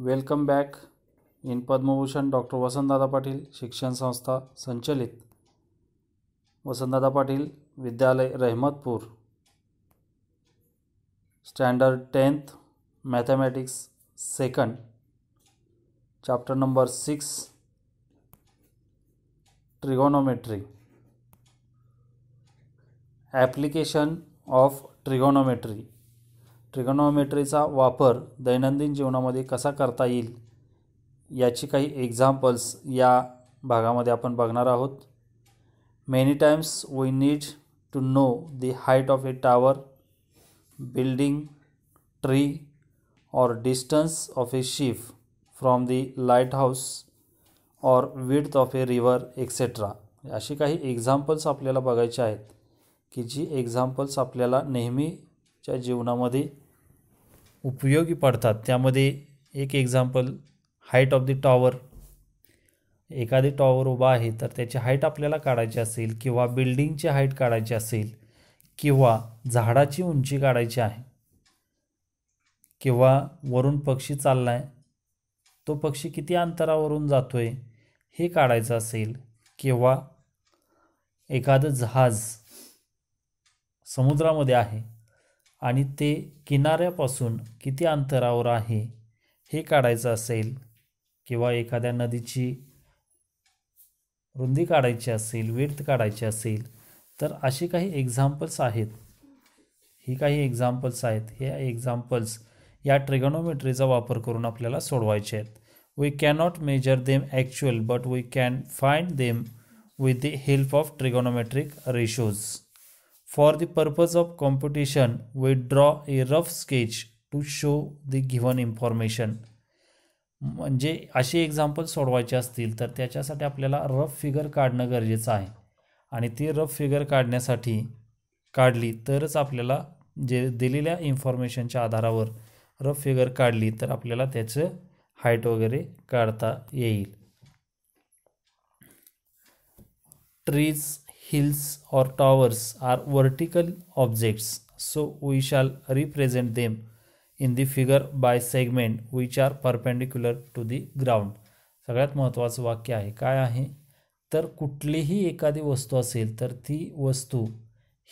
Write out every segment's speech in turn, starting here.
Welcome back in Padma Bhushan doctor Vasantdada Patil शिक्षण संस्था संचलित वसंतदादा पाटील विद्यालय Rahimatpur standard tenth mathematics second chapter number six trigonometry application of trigonometry ट्रिगनॉमेट्रीचा वापर दैनंदिन जीवनामध्ये कसा करता येईल याची काही एक्झाम्पल्स या भागामध्ये आपण बघणार आहोत many times we need to know the height of a tower building tree distance of a ship from the lighthouse or width of a river etcetera अशी काही एक्झाम्पल्स आपल्याला बघायचे आहेत की जी एक्झाम्पल्स आपल्याला नेहमीच्या जीवनामध्ये उपयोगी पडतात त्यामध्ये एक example height of the tower एखादी टॉवर उभा आहे तर त्याची हाईट आपल्याला काढायची असेल किंवा बिल्डिंगची हाईट काढायची असेल किंवा झाडाची उंची काढायची आहे किंवा वरून पक्षी चालला आहे तो पक्षी किती अंतरावरून जातो आहे हे काढायचं असेल किंवा एखादं जहाज समुद्रामध्ये आहे आणि ते किनाऱ्यापासून किती अंतरावर आहे हे काढायचं असेल किंवा एखाद्या नदीची रुंदी काढायची असेल विड्थ काढायची असेल तर असे काही एक्झाम्पल्स आहेत ही काही एक्झाम्पल्स आहेत हे एक्झाम्पल्स या ट्रिगोनोमेट्रीचा वापर करून आपल्याला सोडवायचे आहेत we cannot measure them actual but we can find them with the help of trigonometric ratios For the purpose of competition we draw a rough sketch to show the given information. म्हणजे असे example सोडवायचे असतील तर त्याच्यासाठी आपल्याला rough figure काढणं गरजेचं आहे आणि ती रफ फिगर काढण्यासाठी काढली तरच आपल्याला जे दिलेल्या इन्फॉर्मेशनच्या आधारावर रफ फिगर काढली तर आपल्याला त्याचं हाईट वगैरे काढता येईल trees hills or towers are vertical objects so we shall represent them in the figure by segment which are perpendicular to the ground सगळ्यात महत्त्वाचं वाक्य आहे काय आहे तर कुठलीही एखादी वस्तू असेल तर ती वस्तू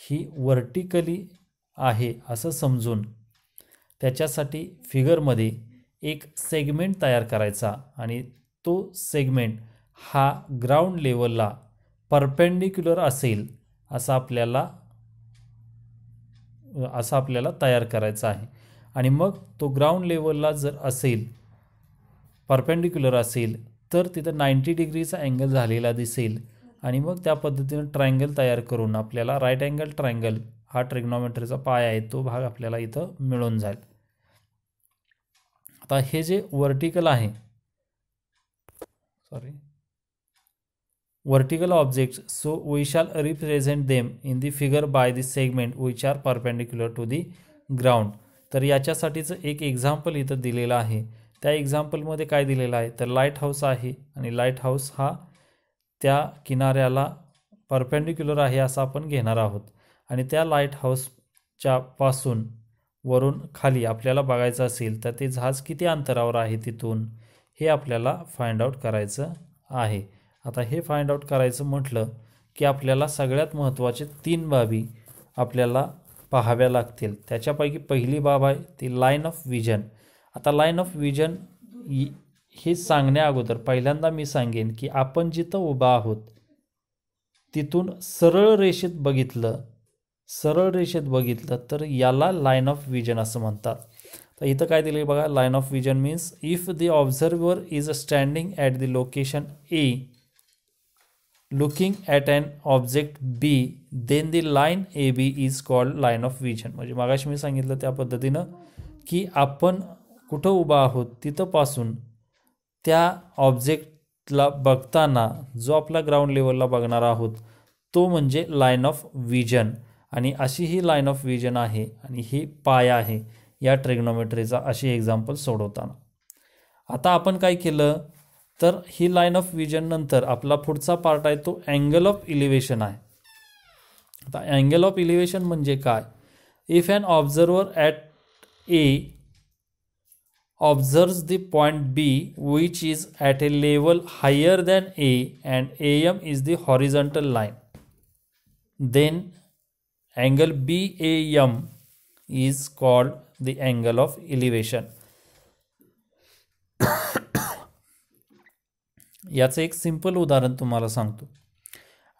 ही वर्टिकली आहे असं समजून त्याच्यासाठी फिगरमध्ये एक सेगमेंट तयार करायचा आणि तो सेगमेंट हा ग्राउंड लेवलला परपेंडिक्युलर असेल असा आपल्याला असा आपल्याला तयार करायचा आहे आणि मग तो ग्राउंड लेवलला जर असेल परपेंडिक्युलर असेल तर तिथं नाईंटी डिग्रीचा अँगल झालेला दिसेल आणि मग त्या पद्धतीनं ट्रायंगल तयार करून आपल्याला राईट अँगल ट्रायंगल हा ट्रिग्नॉमेट्रीचा पाय आहे तो भाग आपल्याला इथं मिळून जाईल आता हे जे वर्टिकल आहे sorry Vertical objects, so we shall represent them in the figure by the segment which are perpendicular to the ground. तर याच्यासाठीचं एक एक्झाम्पल इथं दिलेलं आहे त्या एक्झाम्पलमध्ये काय दिलेलं आहे तर लाईट हाऊस आहे आणि लाईट हाऊस हा त्या किनाऱ्याला परपेंडिक्युलर आहे असं आपण घेणार आहोत आणि त्या लाईट हाऊसच्या पासून वरून खाली आपल्याला बघायचं असेल तर ते जहाज किती अंतरावर आहे तिथून हे आपल्याला फाइंड आउट करायचं आहे आता हे फाइंड आउट करायचं म्हटलं की आपल्याला सगळ्यात महत्त्वाचे तीन बाबी आपल्याला पाहाव्या लागतील त्याच्यापैकी पहिली बाब आहे ती लाईन ऑफ विजन आता लाईन ऑफ विजन हे सांगण्या अगोदर पहिल्यांदा मी सांगेन की आपण जिथं उभा आहोत तिथून सरळ रेषेत बघितलं सरळ रेषेत बघितलं तर याला लाईन ऑफ विजन असं म्हणतात तर इथं काय दिलं बघा line of vision means if the observer is a standing at the location A looking at an object B then the line A B is called line of vision म्हणजे मागाशी मी सांगितलं त्या पद्धतीनं की आपण कुठं उभा आहोत तिथंपासून त्या ऑब्जेक्टला बघताना जो आपला ग्राउंड लेवलला बघणार आहोत तो म्हणजे लाईन ऑफ विजन आणि अशी ही लाईन ऑफ विजन आहे आणि ही पाय आहे या ट्रेग्नोमेट्रीचा अशी एक्झाम्पल सोडवताना आता आपण काय केलं तर ही लाईन ऑफ विजन नंतर आपला पुढचा पार्ट आहे तो अँगल ऑफ इलिव्हेशन आहे आता अँगल ऑफ इलिव्हेशन म्हणजे काय if and observer at A observes the point B which is at a level higher than A and A M is the horizontal line then angle B A M is called the angle of elevation याचं एक simple उदाहरण तुम्हाला सांगतो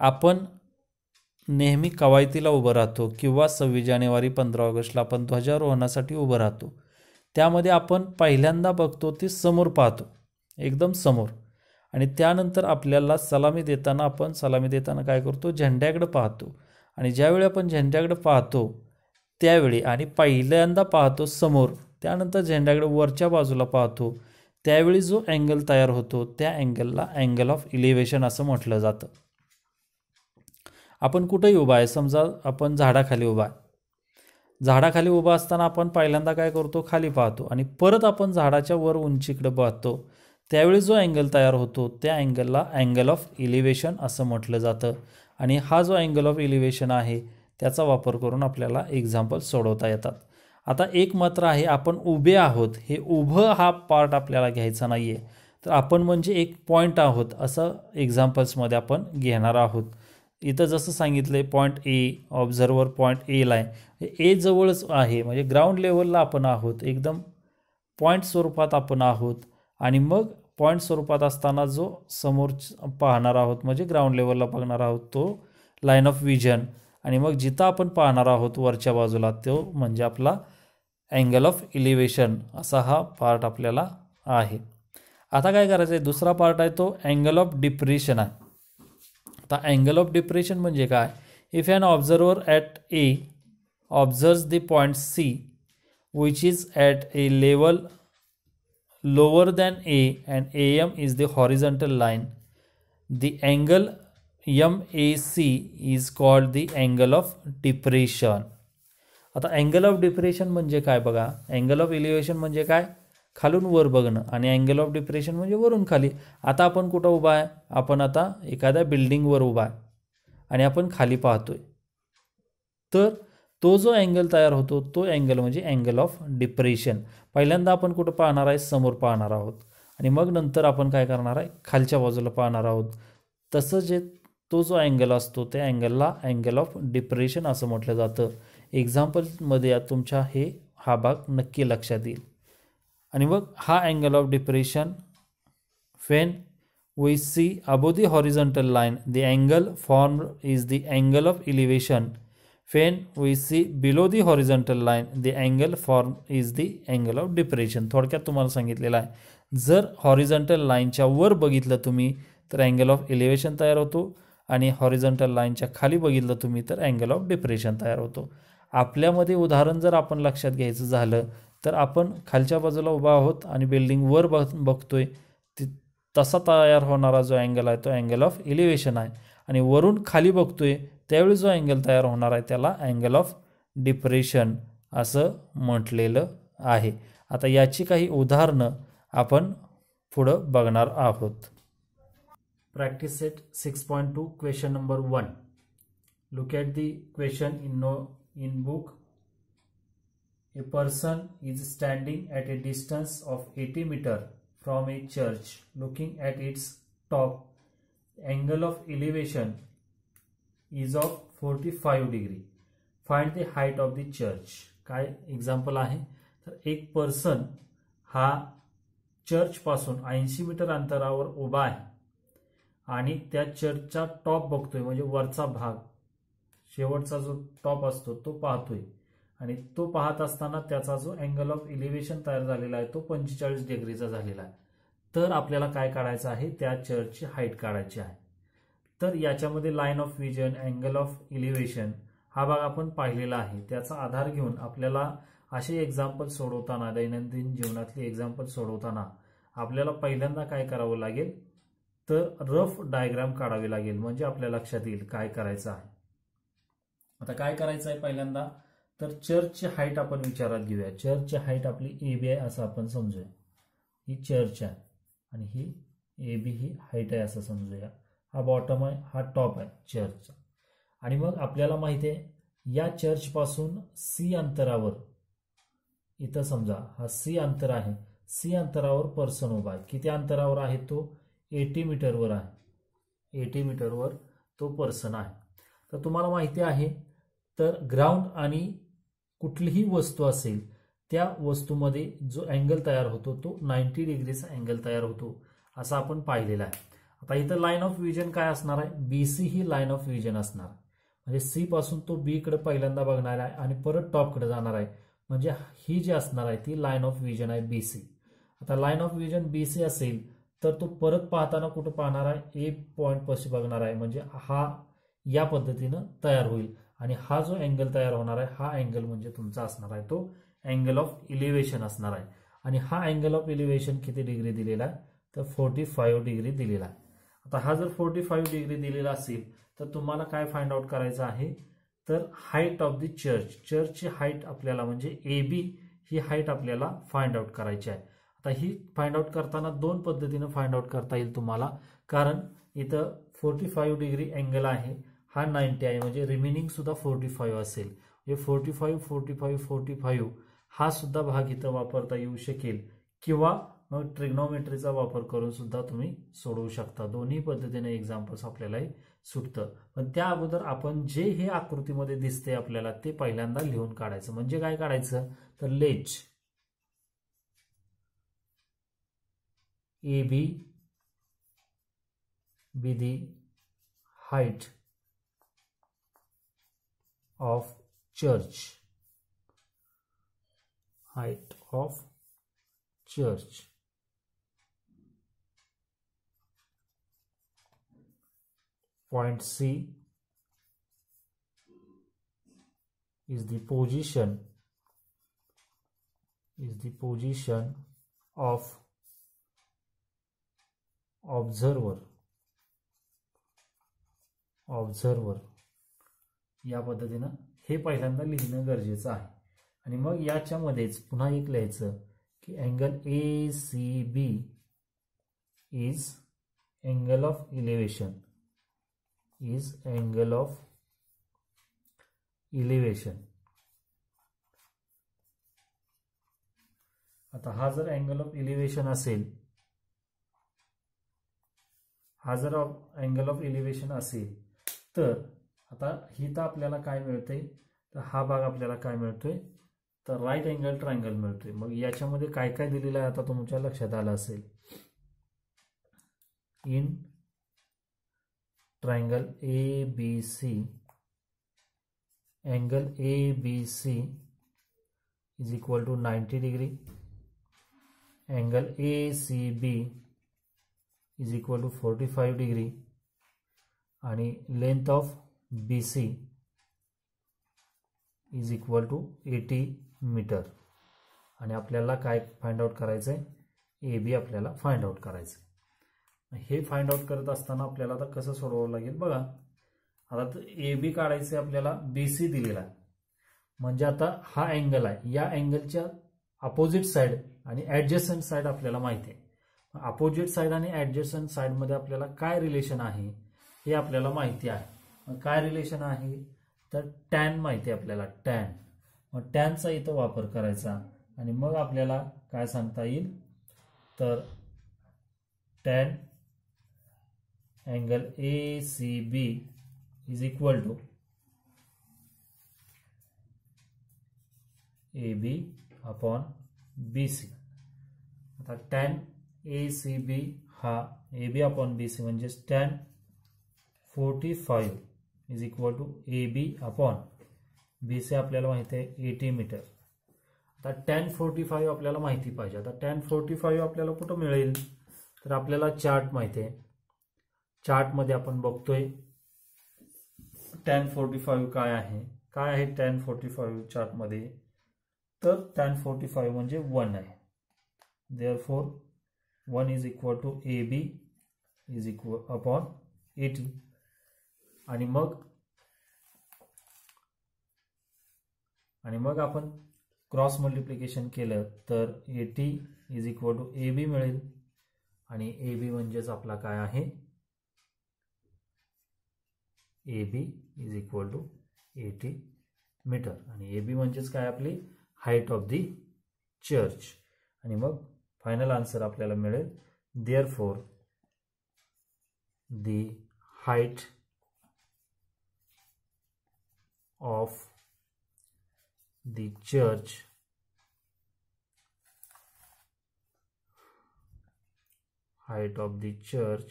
आपण नेहमी कवायतीला उभं राहतो किंवा सव्वीस जानेवारी पंधरा ऑगस्टला आपण ध्वजारोहणासाठी उभं राहतो त्यामध्ये आपण पहिल्यांदा बघतो ती समोर पाहतो एकदम समोर आणि त्यानंतर आपल्याला सलामी देताना आपण सलामी देताना काय करतो झेंड्याकडं पाहतो आणि ज्यावेळी आपण झेंड्याकडं पाहतो त्यावेळी आणि पहिल्यांदा पाहतो समोर त्यानंतर झेंड्याकडे वरच्या बाजूला पाहतो त्यावेळी जो अँगल तयार होतो त्या अँगलला अँगल ऑफ इलिव्हेशन असं म्हटलं जातं आपण कुठेही उभा आहे समजा आपण झाडाखाली उभा आहे झाडाखाली उभा असताना आपण पहिल्यांदा काय करतो खाली पाहतो आणि परत आपण झाडाच्या वर उंचीकडे पाहतो त्यावेळी जो अँगल तयार होतो त्या अँगलला अँगल ऑफ इलिव्हेशन असं म्हटलं जातं आणि हा जो अँगल ऑफ इलिव्हेशन आहे त्याचा वापर करून आपल्याला एक्झाम्पल सोडवता येतात आता एक मात्र आहे आपण उभे आहोत हे उभं हा पार्ट आपल्याला घ्यायचा नाही आहे तर आपण म्हणजे एक पॉईंट आहोत असं एक्झाम्पल्समध्ये आपण घेणार आहोत इथं जसं सांगितलं आहे पॉईंट ए ऑब्झर्वर पॉईंट एला आहे ए जवळच आहे म्हणजे ग्राउंड लेवलला आपण आहोत एकदम पॉईंट स्वरूपात आपण आहोत आणि मग पॉईंट स्वरूपात असताना जो समोर पाहणार आहोत म्हणजे ग्राउंड लेवलला बघणार आहोत तो लाईन ऑफ विजन आणि मग जिथं आपण पाहणार आहोत वरच्या बाजूला तो म्हणजे आपला अँगल ऑफ इलिव्हेशन असा हा पार्ट आपल्याला आहे आता काय करायचं आहे दुसरा पार्ट आहे तो अँगल ऑफ डिप्रेशन आहे आता अँगल ऑफ डिप्रेशन म्हणजे काय if an observer at A observes the point C which is at a level lower than A and A M is the horizontal line the angle A C is called the angle of depression आता angle of depression म्हणजे काय बघा angle of elevation म्हणजे काय खालून वर बघणं आणि अँगल ऑफ डिप्रेशन म्हणजे वरून खाली आता आपण कुठं उभा आहे आपण आता एखाद्या बिल्डिंगवर उभा आहे आणि आपण खाली पाहतोय तर तो जो अँगल तयार होतो तो अँगल म्हणजे अँगल ऑफ डिप्रेशन पहिल्यांदा आपण कुठं पाहणार आहे समोर पाहणार आहोत आणि मग नंतर आपण काय करणार आहे खालच्या बाजूला पाहणार आहोत तसं जे तो जो अँगल असतो त्या अँगलला अँगल ऑफ डिप्रेशन असं म्हटलं जातं एक्झाम्पलमध्ये तुमच्या हे हा भाग नक्की लक्षात येईल आणि मग हा angle of depression when we see above the horizontal line the angle form is the angle of elevation when we see below the horizontal line the angle form is the angle of depression थोडक्यात तुम्हाला सांगितलेलं आहे जर horizontal लाईनच्या वर बघितलं तुम्ही तर अँगल ऑफ इलिव्हेशन तयार होतो आणि हॉरिझॉन्टल लाईनच्या खाली बघितलं तुम्ही तर अँगल ऑफ डिप्रेशन तयार होतो आपल्यामध्ये उदाहरण जर आपण लक्षात घ्यायचं झालं तर आपण खालच्या बाजूला उभा आहोत आणि बिल्डिंग वर बघ बघतोय ती तसा तयार होणारा जो अँगल आहे तो अँगल ऑफ एलिव्हेशन आहे आणि वरून खाली बघतोय त्यावेळी जो अँगल तयार होणार आहे त्याला अँगल ऑफ डिप्रेशन असं म्हटलेलं आहे आता याची काही उदाहरणं आपण पुढं बघणार आहोत practice set six point two question number one look at the question in no in book a person is standing at a distance of eighty metre from a church looking at its top angle of elevation is of forty five degree find the height of the church काय example आहे तर एक person हा church पासून ऐंशी metre अंतरावर उभा आहे आणि त्या चर्चचा टॉप बघतोय म्हणजे वरचा भाग शेवटचा जो टॉप असतो तो पाहतोय आणि तो पाहत असताना त्याचा जो अँगल ऑफ इलिव्हेशन तयार झालेला आहे तो पंचेचाळीस डिग्रीचा झालेला आहे तर आपल्याला काय काढायचं आहे त्या चर्चची हाईट काढायची आहे तर याच्यामध्ये line of vision angle of elevation हा भाग आपण पाहिलेला आहे त्याचा आधार घेऊन आपल्याला असे एक्झाम्पल सोडवताना दैनंदिन जीवनातली एक्झाम्पल सोडवताना आपल्याला पहिल्यांदा काय करावं लागेल तर रफ डायग्राम काढावे लागेल म्हणजे आपल्या लक्षात येईल काय करायचं आहे आता काय करायचं आहे पहिल्यांदा तर चर्चची हाईट आपण विचारात घेऊया चर्चची हाईट आपली ए बी आहे असं आपण समजूया ही चर्च आहे आणि ही एबी ही हाईट आहे असं समजूया हा बॉटम आहे हा टॉप आहे चर्च आणि मग आपल्याला माहिती आहे या चर्चपासून सी अंतरावर इथं समजा हा सी अंतर आहे सी अंतरावर पर्सन उभा आहे किती अंतरावर आहे तो एटी मीटरवर आहे एटी मीटरवर तो पर्सन आहे तर तुम्हाला माहिती आहे तर ग्राउंड आणि कुठलीही वस्तू असेल त्या वस्तूमध्ये जो अँगल तयार होतो तो नाईन्टी डिग्रीचा अँगल तयार होतो असा आपण पाहिलेला आहे आता इथं लाईन ऑफ विजन काय असणार आहे बी सी ही लाईन ऑफ विजन असणार म्हणजे सी पासून तो बीकडे पहिल्यांदा बघणार आहे आणि परत टॉपकडे जाणार आहे म्हणजे ही जी असणार आहे ती लाईन ऑफ विजन आहे बी सी आता line of vision B C असेल तर तो परत पाहताना कुठं पाहणार आहे ए पॉईंट पशी बघणार आहे म्हणजे हा या पद्धतीनं तयार होईल आणि हा जो अँगल तयार होणार आहे हा अँगल म्हणजे तुमचा असणार आहे तो अँगल ऑफ इलिव्हेशन असणार आहे आणि हा अँगल ऑफ इलिव्हेशन किती डिग्री दिलेला आहे तर फोर्टी फाईव्ह डिग्री दिलेला आहे आता हा जर फोर्टी फाईव्ह डिग्री दिलेला असेल तर तुम्हाला काय फाइंड आउट करायचं आहे तर हाईट ऑफ द चर्च चर्चची हाईट आपल्याला म्हणजे ए बी ही हाईट आपल्याला फाइंड आउट करायची आहे आता ही फाइंड आउट करताना दोन पद्धतीनं फाइंड आउट करता येईल तुम्हाला कारण इथं फोर्टी फाईव्ह डिग्री अँगल आहे हा नाईन्टी आहे म्हणजे रिमेनिंग सुद्धा फोर्टी फाईव्ह असेल म्हणजे forty five forty five forty five हा सुद्धा भाग इथं वापरता येऊ शकेल किंवा मग ट्रिग्नॉमेट्रीचा वापर करून सुद्धा तुम्ही सोडवू शकता दोन्ही पद्धतीने एक्झाम्पल्स आपल्याला सुटतं पण त्या अगोदर आपण जे हे आकृतीमध्ये दिसते आपल्याला ते पहिल्यांदा लिहून काढायचं म्हणजे काय काढायचं तर let AB be the height of church height of church point C is the position is the position of observer observer या पद्धतीनं हे पहिल्यांदा लिहिणं गरजेचं आहे आणि मग याच्यामध्येच पुन्हा एक लिहायचं की angle A C B is angle of elevation is angle of elevation आता हा जर अँगल ऑफ इलिव्हेशन असेल हा जर अँगल ऑफ एलिव्हेशन असेल तर आता ही तर आपल्याला काय मिळते तर हा भाग आपल्याला काय मिळतोय तर राईट अँगल ट्रायंगल मिळतोय मग याच्यामध्ये काय काय दिलेलं आहे आता तुमच्या लक्षात आलं असेल in triangle A B C angle A B C is equal to ninety degree angle A C B is equal to forty five degree आणि length of B C is equal to eighty metre आणि आपल्याला काय find out करायचं आहे A B आपल्याला find out करायचं आहे हे फाइंड आउट करत असताना आपल्याला आता कसं सोडवावं लागेल बघा आता तर ए बी काढायचं आपल्याला बी सी दिलेला म्हणजे आता हा अँगल आहे या अँगलच्या अपोजिट साईड आणि ऍडजस्टंट साइड आपल्याला माहिती आहे अपोजिट साईड आणि साइड साईडमध्ये आपल्याला काय रिलेशन आहे हे आपल्याला माहिती आहे काय रिलेशन आहे तर टॅन माहिती आहे आपल्याला टॅन मग टॅनचा इथं वापर करायचा आणि मग आपल्याला काय सांगता येईल तर tan angle A C B is equal to A B upon B C आता टॅन ए सी बी हा A B upon B C म्हणजेच tan forty five is equal to A B upon B C आपल्याला माहिती आहे eighty metre आता tan forty five आपल्याला माहिती पाहिजे आता टेन फोर्टी फाईव्ह आपल्याला कुठं मिळेल तर आपल्याला चार्ट माहिती आहे चार्टमध्ये आपण बघतोय टेन फोर्टी फाईव्ह काय आहे काय आहे टेन फोर्टी फाईव्ह चार्टमध्ये तर टेन फोर्टी फाईव्ह म्हणजे वन आहे therefore 1 is equal to A B is equal upon eighty आणि मग आणि मग आपण क्रॉस मल्टिप्लिकेशन केलं तर eighty is equal to A B मिळेल आणि ए बी म्हणजेच आपला काय आहे A B is equal to eighty metre आणि ए बी म्हणजेच काय आपली हाईट ऑफ दी चर्च आणि मग फायनल आन्सर आपल्याला मिळेल therefore the height of the church height of the church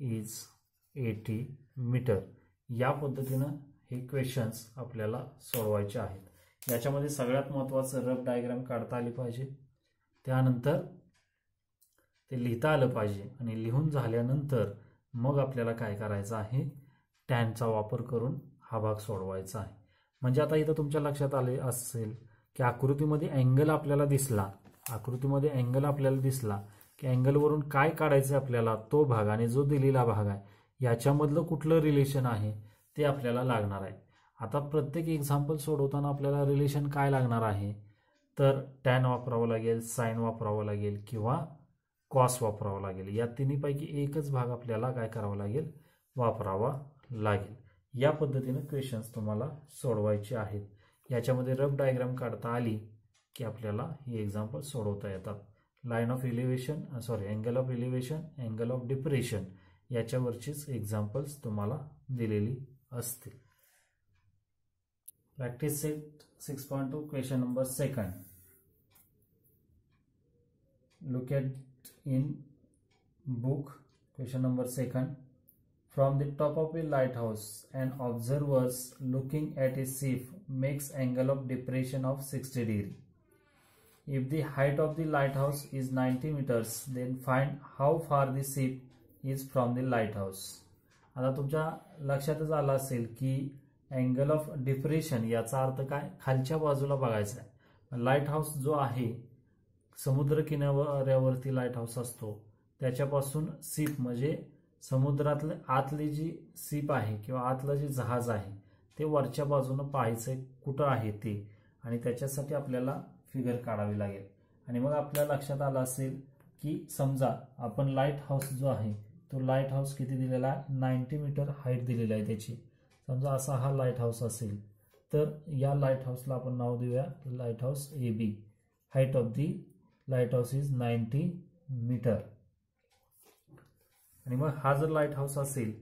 is 80 metre या पद्धतीनं हे क्वेश्चन्स आपल्याला सोडवायचे आहेत याच्यामध्ये सगळ्यात महत्त्वाचं रफ डायग्राम काढता आली पाहिजे त्यानंतर ते लिहिता आलं पाहिजे आणि लिहून झाल्यानंतर मग आपल्याला काय करायचं आहे टॅनचा वापर करून हा भाग सोडवायचा आहे म्हणजे आता इथं तुमच्या लक्षात आले असेल की आकृतीमध्ये अँगल आपल्याला दिसला आकृतीमध्ये अँगल आपल्याला दिसला की अँगलवरून काय काढायचं आपल्याला तो भाग आणि जो दिलेला भाग आहे याच्यामधलं कुठलं रिलेशन आहे ते आपल्याला लागणार आहे आता प्रत्येक एक्झाम्पल सोडवताना आपल्याला रिलेशन काय लागणार आहे तर टॅन वापरावं लागेल साईन वापरावं लागेल किंवा कॉस वापरावं लागेल या तिन्हीपैकी एकच भाग आपल्याला काय करावा लागेल वापरावा लागेल या पद्धतीनं क्वेश्चन्स तुम्हाला सोडवायचे आहेत याच्यामध्ये रफ डायग्राम काढता आली की आपल्याला ही एक्झाम्पल सोडवता येतात line of elevation sorry angle of elevation angle of depression याच्यावरचीच एक्झाम्पल्स तुम्हाला दिलेली असतील practice set six point two question number second look at in book question number second from the top of a lighthouse an observer's looking at a ship makes angle of depression of 60 degree if the height of the lighthouse is 90 meters then find how far the ship is from the lighthouse आता तुमच्या लक्षातच आलं असेल की angle of depression याचा अर्थ काय खालच्या बाजूला बघायचा आहे लाईट हाऊस जो आहे समुद्र लाईट हाऊस असतो त्याच्यापासून सीप म्हणजे समुद्रातले आतली जी सीप आहे किंवा आतलं जे जहाज आहे ते वरच्या बाजूनं पाहायचं कुठं आहे ते आणि त्याच्यासाठी आपल्याला फिगर काढावी लागेल आणि मग आपल्या लक्षात आलं असेल की समजा आपण लाईट हाऊस जो आहे तो लाईट हाऊस किती दिलेला आहे नाईन्टी मीटर हाईट दिलेला आहे त्याची समजा असा हा लाईट हाऊस असेल तर या लाईट हाऊसला आपण नाव देऊया lighthouse A B height of the lighthouse is ninety metre आणि मग हा जर लाईट हाऊस असेल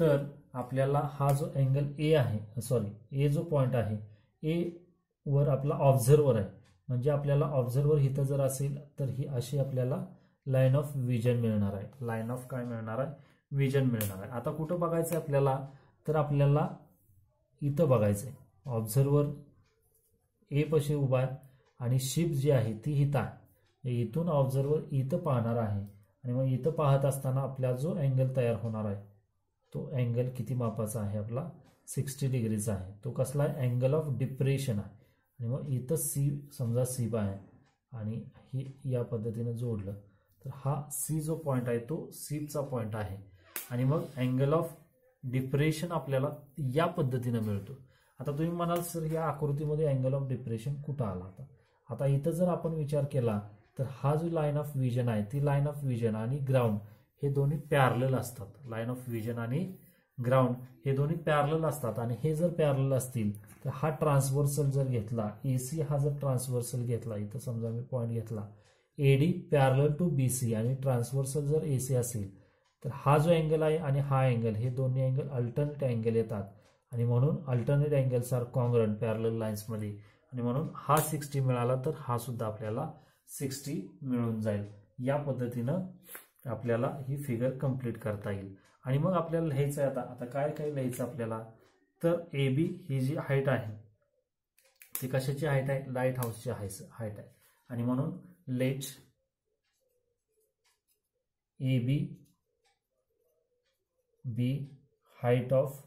तर आपल्याला हा जो अँगल ए आहे सॉरी ए जो पॉइंट आहे ए वर आपला ऑब्झर्वर आहे म्हणजे आपल्याला ऑब्झर्वर इथं जर असेल तर ही अशी आपल्याला लाईन ऑफ विजन मिळणार आहे लाईन ऑफ काय मिळणार आहे विजन मिळणार आहे आता कुठं बघायचं आहे आपल्याला तर आपल्याला इथं बघायचं आहे ऑब्झर्वर ए पशी उभा आहे आणि शिप जी आहे ती हिता आहे इथून ऑब्झर्वर इथं पाहणार आहे आणि मग इथं पाहत असताना आपला जो अँगल तयार होणार आहे तो अँगल किती मापाचा आहे आपला सिक्स्टी डिग्रीचा आहे तो कसला अँगल ऑफ डिप्रेशन आहे आणि मग इथं सी समजा पाय आहे आणि हे या पद्धतीनं जोडलं तर हा सी जो पॉईंट आहे तो सीपचा पॉईंट आहे आणि मग अँगल ऑफ डिप्रेशन आपल्याला या पद्धतीनं मिळतो आता तुम्ही म्हणाल सर या आकृतीमध्ये अँगल ऑफ डिप्रेशन कुठं आला आता आता इथं जर आपण विचार केला तर हा जो लाईन ऑफ विजन आहे ती लाईन ऑफ विजन आणि ग्राउंड हे दोन्ही पॅरल असतात लाईन ऑफ विजन आणि ग्राउंड हे दोन्ही पॅरल असतात आणि हे जर पॅरल असतील तर हा ट्रान्सव्हर्सल जर घेतला ए सी हा जर ट्रान्सव्हर्सल घेतला इथं समजा मी पॉईंट घेतला A D parallel to B C आणि ट्रान्सव्हर्सल जर ए सी असेल तर हा जो अँगल आहे आणि हा अँगल हे दोन्ही अँगल अल्टरनेट अँगल येतात आणि म्हणून अल्टरनेट अँगल्स आर कॉंग्रन पॅरल लाईन्समध्ये आणि म्हणून हा सिक्स्टी मिळाला तर हा सुद्धा आपल्याला सिक्स्टी मिळून जाईल या पद्धतीनं आपल्याला ही फिगर कम्प्लीट करता येईल आणि मग आपल्याला लिहायचं आहे आता आता काय काय लिहायचं आपल्याला तर ए बी ही जी हाईट आहे ती कशाची हाईट आहे लाईट हाऊसची हाय हाईट आहे आणि म्हणून let A B B height of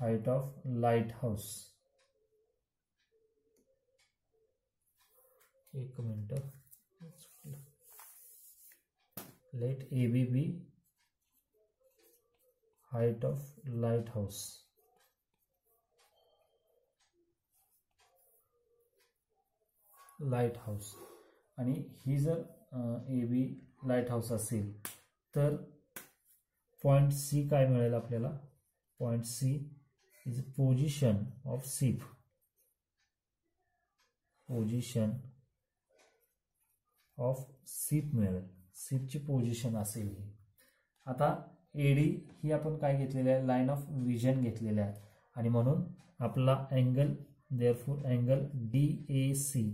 height of lighthouse एक minute let A B B height of lighthouse lighthouse आणि ही जर ए बी लाईट हाऊस असेल तर पॉइंट सी काय मिळेल आपल्याला point C is position of ship position of ship मिळेल सीपची पोझिशन असेल ही आता एडी ही आपण काय घेतलेली आहे लाईन ऑफ विजन घेतलेली आहे आणि म्हणून आपला angle therefore angle D A C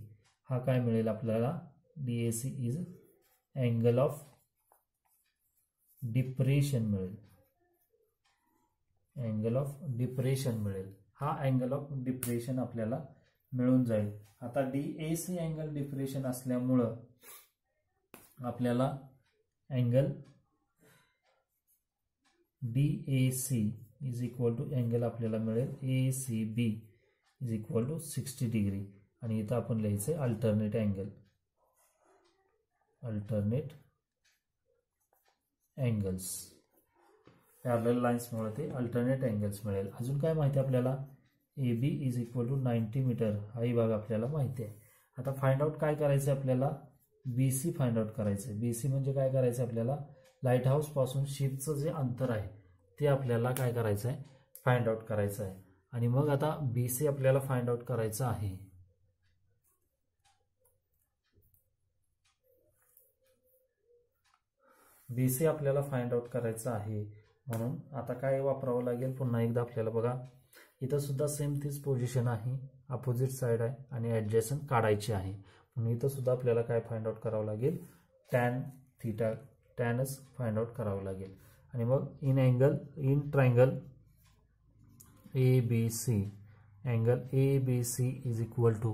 हा काय मिळेल आपल्याला D A C is angle of depression मिळेल अँगल ऑफ डिप्रेशन मिळेल हा अँगल ऑफ डिप्रेशन आपल्याला मिळून जाईल आता D A C angle depression असल्यामुळं आपल्याला angle B A C is equal to angle आपल्याला मिळेल A C B is equal to sixty degree आणि इथं आपण लिहायचं आहे अल्टरनेट अँगल अल्टरनेट अँगल्स पॅरल लाईन्समुळे ते अल्टरनेट अँगल्स मिळेल अजून काय माहिती आपल्याला A B is equal to ninety metre हाही भाग आपल्याला माहिती आहे आता फाइंड आउट काय करायचं आपल्याला बीसी सी फाइंड आउट करायचं बीसी म्हणजे काय करायचं आपल्याला लाईट हाऊस पासून शिपचं जे अंतर आहे ते आपल्याला काय करायचं आहे फाइंड आउट करायचं आहे आणि मग आता बी सी आपल्याला फाइंड आउट करायचं आहे बी सी आपल्याला फाइंड आउट करायचं आहे म्हणून आता काय वापरावं लागेल पुन्हा एकदा आपल्याला बघा इथं सुद्धा सेम तीच पोझिशन आहे अपोजिट साइड आहे आणि ॲडजस्टन काढायची आहे आणि इथं सुद्धा आपल्याला काय फाइंड आउट करावं लागेल टॅन थिटा टॅनच फाइंड आउट करावं लागेल आणि मग in angle in triangle A B C angle A B C is equal to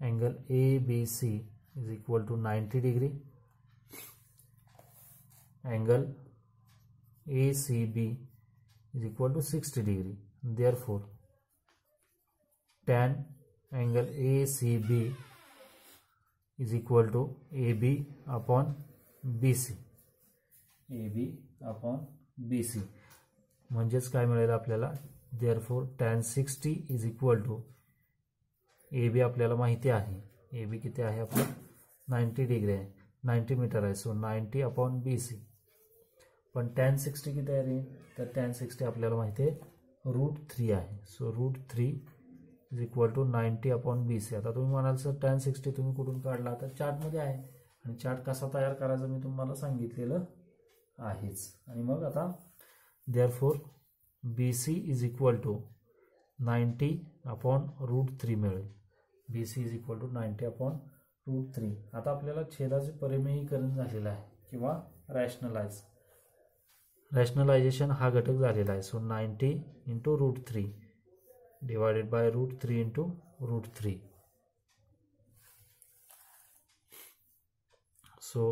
angle A B C is equal to ninety degree angle A C B is equal to sixty degree therefore tan is equal to A B upon B C A B upon B C म्हणजेच काय मिळेल आपल्याला therefore tan sixty is equal to A B आपल्याला माहिती आहे A B किती आहे आपलं नाईन्टी डिग्री आहे नाईन्टी मीटर आहे so ninety upon B C पण टॅन सिक्स्टी किती आहे तर टॅन सिक्स्टी आपल्याला माहिती आहे रूट थ्री आहे so root three is equal to ninety upon B C आता तुम्ही म्हणाल सर टेन सिक्स्टी तुम्ही कुठून काढला तर चार्टमध्ये आहे आणि चार्ट कसा तयार करायचा मी तुम्हाला सांगितलेलं आहेच आणि मग आता therefore B C is equal to ninety upon root three मिळेल B C is equal to ninety upon root three आता आपल्याला छेदाचे परिमयीकरण झालेलं आहे किंवा रॅशनलाइज रॅशनलायझेशन हा घटक झालेला आहे so ninety into root three divided by root three into root three so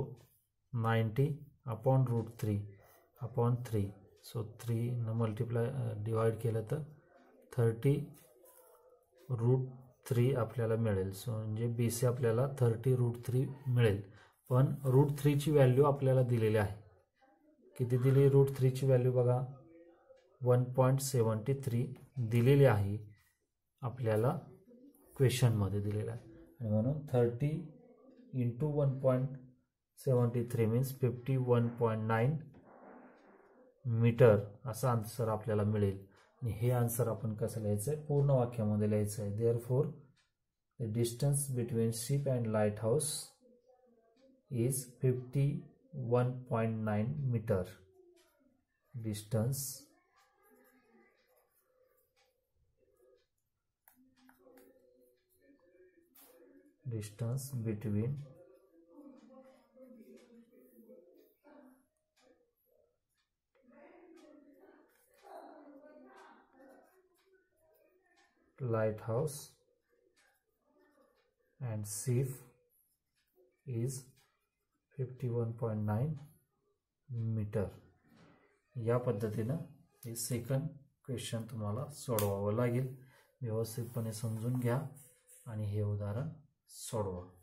90 upon root three upon three so 3 multiply divide केलं तर थर्टी रूट थ्री आपल्याला मिळेल सो म्हणजे बी सी आपल्याला थर्टी रूट थ्री मिळेल पण रूट थ्रीची value आपल्याला दिलेली आहे किती दिली रूट थ्रीची व्हॅल्यू बघा वन पॉईंट सेवन्टी थ्री दिलेले आहे आपल्याला क्वेश्चनमध्ये दिलेलं आहे आणि म्हणून thirty into one point seventy three means fifty one point nine metre असा आन्सर आपल्याला मिळेल आणि हे आन्सर आपण कसं लिहायचं आहे पूर्ण वाक्यामध्ये लिहायचं आहे therefore the distance between ship and lighthouse is fifty one point nine metre distance distance between lighthouse and one is 51.9 metre या पद्धतीनं हे सेकंड क्वेश्चन तुम्हाला सोडवावं लागेल व्यवस्थितपणे समजून घ्या आणि हे उदाहरण Sorva.